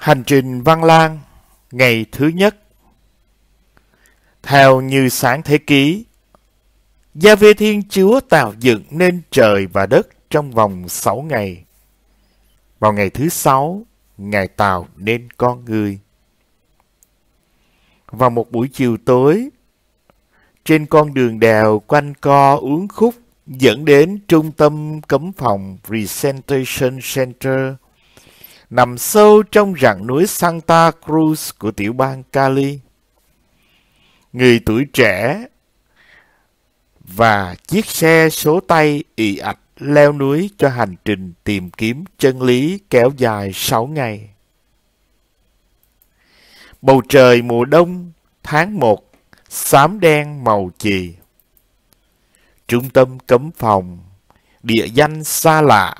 Hành trình Văn Lang ngày thứ nhất Theo như sáng thế ký, Gia Vê Thiên Chúa tạo dựng nên trời và đất trong vòng sáu ngày. Vào ngày thứ sáu, Ngài tạo nên con người. Vào một buổi chiều tối, trên con đường đèo quanh co uống khúc dẫn đến trung tâm cấm phòng Presentation Center nằm sâu trong rặng núi Santa Cruz của tiểu bang Cali. Người tuổi trẻ và chiếc xe số tay ị ạch leo núi cho hành trình tìm kiếm chân lý kéo dài 6 ngày. Bầu trời mùa đông tháng 1 xám đen màu chì. Trung tâm cấm phòng, địa danh xa lạ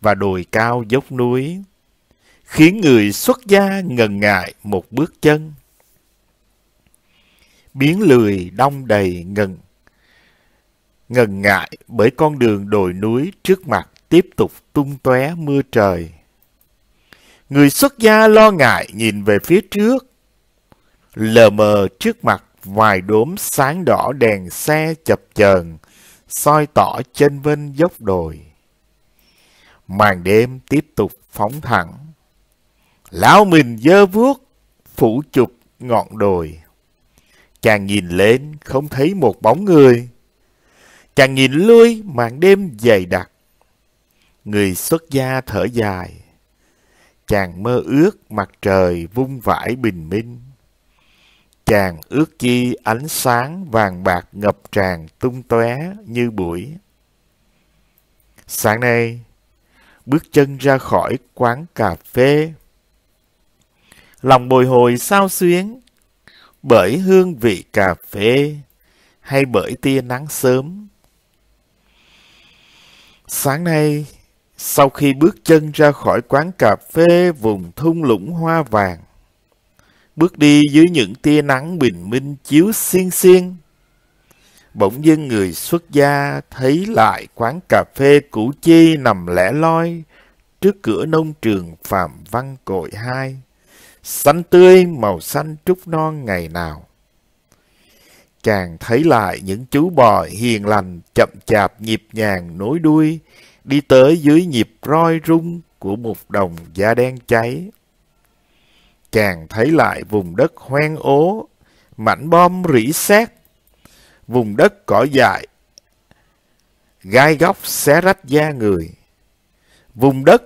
và đồi cao dốc núi khiến người xuất gia ngần ngại một bước chân. Biến lười đông đầy ngần. Ngần ngại bởi con đường đồi núi trước mặt tiếp tục tung tóe mưa trời. Người xuất gia lo ngại nhìn về phía trước. Lờ mờ trước mặt vài đốm sáng đỏ đèn xe chập chờn, soi tỏ chân vênh dốc đồi. Màn đêm tiếp tục phóng thẳng lão mình dơ vuốt, phủ chụp ngọn đồi. Chàng nhìn lên, không thấy một bóng người. Chàng nhìn lui, màn đêm dày đặc. Người xuất gia thở dài. Chàng mơ ước mặt trời vung vãi bình minh. Chàng ước chi ánh sáng vàng bạc ngập tràn tung tóe như buổi. Sáng nay, bước chân ra khỏi quán cà phê lòng bồi hồi sao xuyến bởi hương vị cà phê hay bởi tia nắng sớm. Sáng nay, sau khi bước chân ra khỏi quán cà phê vùng thung lũng hoa vàng, bước đi dưới những tia nắng bình minh chiếu xiên xiên, bỗng dưng người xuất gia thấy lại quán cà phê củ chi nằm lẻ loi trước cửa nông trường Phạm Văn Cội 2 xanh tươi màu xanh trúc non ngày nào. Chàng thấy lại những chú bò hiền lành chậm chạp nhịp nhàng nối đuôi, đi tới dưới nhịp roi rung của một đồng da đen cháy. Chàng thấy lại vùng đất hoang ố, mảnh bom rỉ sét, vùng đất cỏ dại, gai góc xé rách da người, vùng đất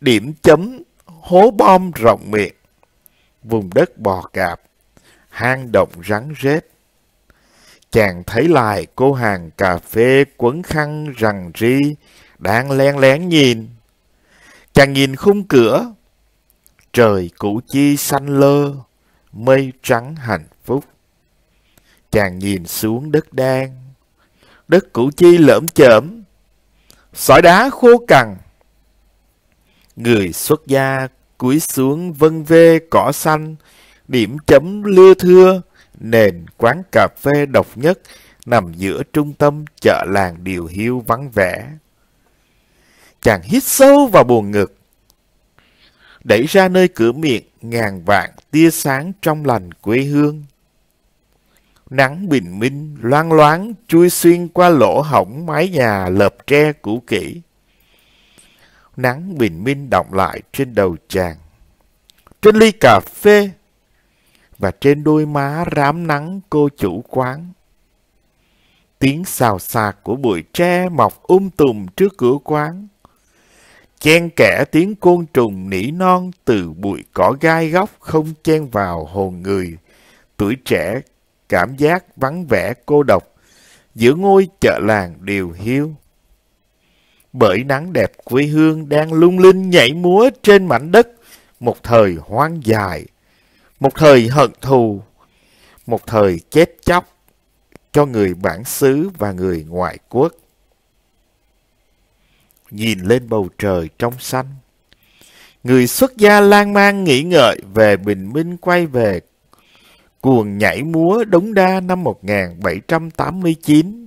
điểm chấm hố bom rộng miệng vùng đất bò cạp, hang động rắn rết. Chàng thấy lại cô hàng cà phê quấn khăn rằng ri, đang len lén nhìn. Chàng nhìn khung cửa, trời củ chi xanh lơ, mây trắng hạnh phúc. Chàng nhìn xuống đất đen, đất củ chi lởm chởm, sỏi đá khô cằn. Người xuất gia cúi xuống vân vê cỏ xanh, điểm chấm lưa thưa, nền quán cà phê độc nhất nằm giữa trung tâm chợ làng điều hiu vắng vẻ. Chàng hít sâu vào buồn ngực, đẩy ra nơi cửa miệng ngàn vạn tia sáng trong lành quê hương. Nắng bình minh loang loáng chui xuyên qua lỗ hổng mái nhà lợp tre cũ kỹ nắng bình minh động lại trên đầu chàng. Trên ly cà phê và trên đôi má rám nắng cô chủ quán. Tiếng xào xạc của bụi tre mọc um tùm trước cửa quán. Chen kẽ tiếng côn trùng nỉ non từ bụi cỏ gai góc không chen vào hồn người. Tuổi trẻ, cảm giác vắng vẻ cô độc giữa ngôi chợ làng điều hiu bởi nắng đẹp quê hương đang lung linh nhảy múa trên mảnh đất, một thời hoang dài, một thời hận thù, một thời chết chóc cho người bản xứ và người ngoại quốc. Nhìn lên bầu trời trong xanh, người xuất gia lang mang nghĩ ngợi về bình minh quay về cuồng nhảy múa đống đa năm 1789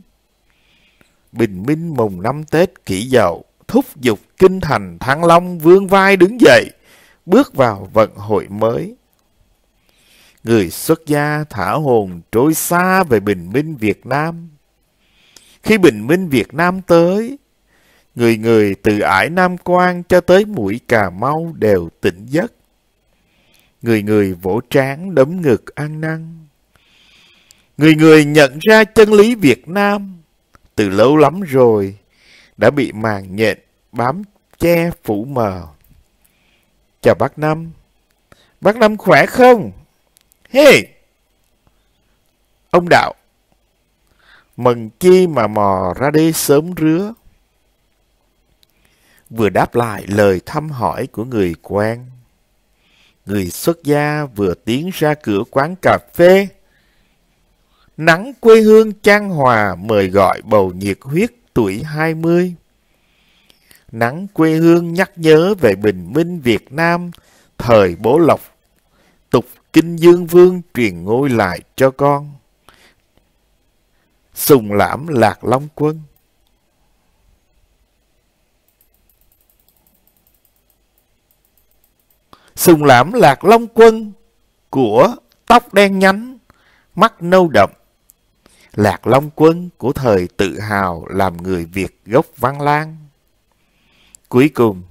Bình minh mùng năm Tết kỷ dậu, thúc giục kinh thành Thăng Long vương vai đứng dậy, bước vào vận hội mới. Người xuất gia thả hồn trôi xa về bình minh Việt Nam. Khi bình minh Việt Nam tới, người người từ ải Nam Quan cho tới mũi Cà Mau đều tỉnh giấc. Người người vỗ trán đấm ngực ăn năn. Người người nhận ra chân lý Việt Nam từ lâu lắm rồi đã bị màng nhện bám che phủ mờ. Chào bác Năm. Bác Năm khỏe không? Hey! Ông Đạo. Mừng chi mà mò ra đây sớm rứa. Vừa đáp lại lời thăm hỏi của người quen. Người xuất gia vừa tiến ra cửa quán cà phê Nắng quê hương trang hòa mời gọi bầu nhiệt huyết tuổi 20. Nắng quê hương nhắc nhớ về bình minh Việt Nam, thời bố lộc, tục kinh dương vương truyền ngôi lại cho con. Sùng lãm lạc long quân. Sùng lãm lạc long quân của tóc đen nhánh, mắt nâu đậm, Lạc Long Quân của thời tự hào làm người Việt gốc Văn Lang. Cuối cùng,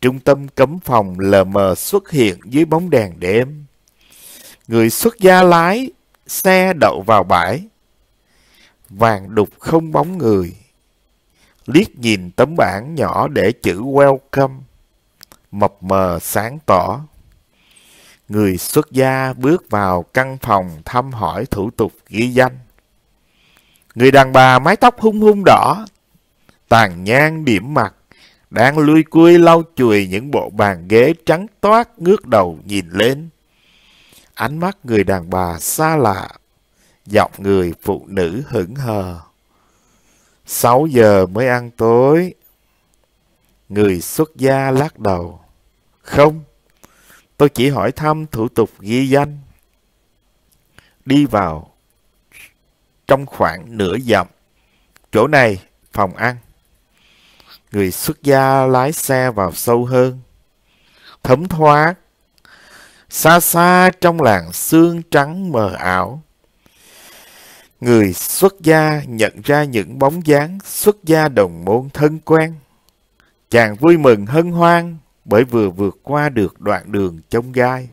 trung tâm cấm phòng lờ mờ xuất hiện dưới bóng đèn đêm. Người xuất gia lái, xe đậu vào bãi. Vàng đục không bóng người. Liếc nhìn tấm bảng nhỏ để chữ Welcome. Mập mờ sáng tỏ. Người xuất gia bước vào căn phòng thăm hỏi thủ tục ghi danh. Người đàn bà mái tóc hung hung đỏ, tàn nhang điểm mặt, đang lui cui lau chùi những bộ bàn ghế trắng toát ngước đầu nhìn lên. Ánh mắt người đàn bà xa lạ, giọng người phụ nữ hững hờ. Sáu giờ mới ăn tối. Người xuất gia lắc đầu. Không, tôi chỉ hỏi thăm thủ tục ghi danh. Đi vào, trong khoảng nửa dặm. Chỗ này, phòng ăn. Người xuất gia lái xe vào sâu hơn. Thấm thoát. Xa xa trong làng xương trắng mờ ảo. Người xuất gia nhận ra những bóng dáng xuất gia đồng môn thân quen. Chàng vui mừng hân hoan bởi vừa vượt qua được đoạn đường chông gai.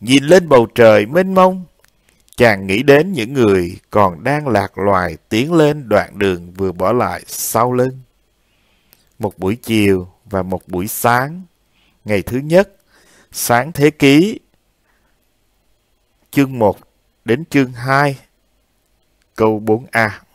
Nhìn lên bầu trời mênh mông, Chàng nghĩ đến những người còn đang lạc loài tiến lên đoạn đường vừa bỏ lại sau lưng. Một buổi chiều và một buổi sáng. Ngày thứ nhất, sáng thế ký. Chương 1 đến chương 2, câu 4A.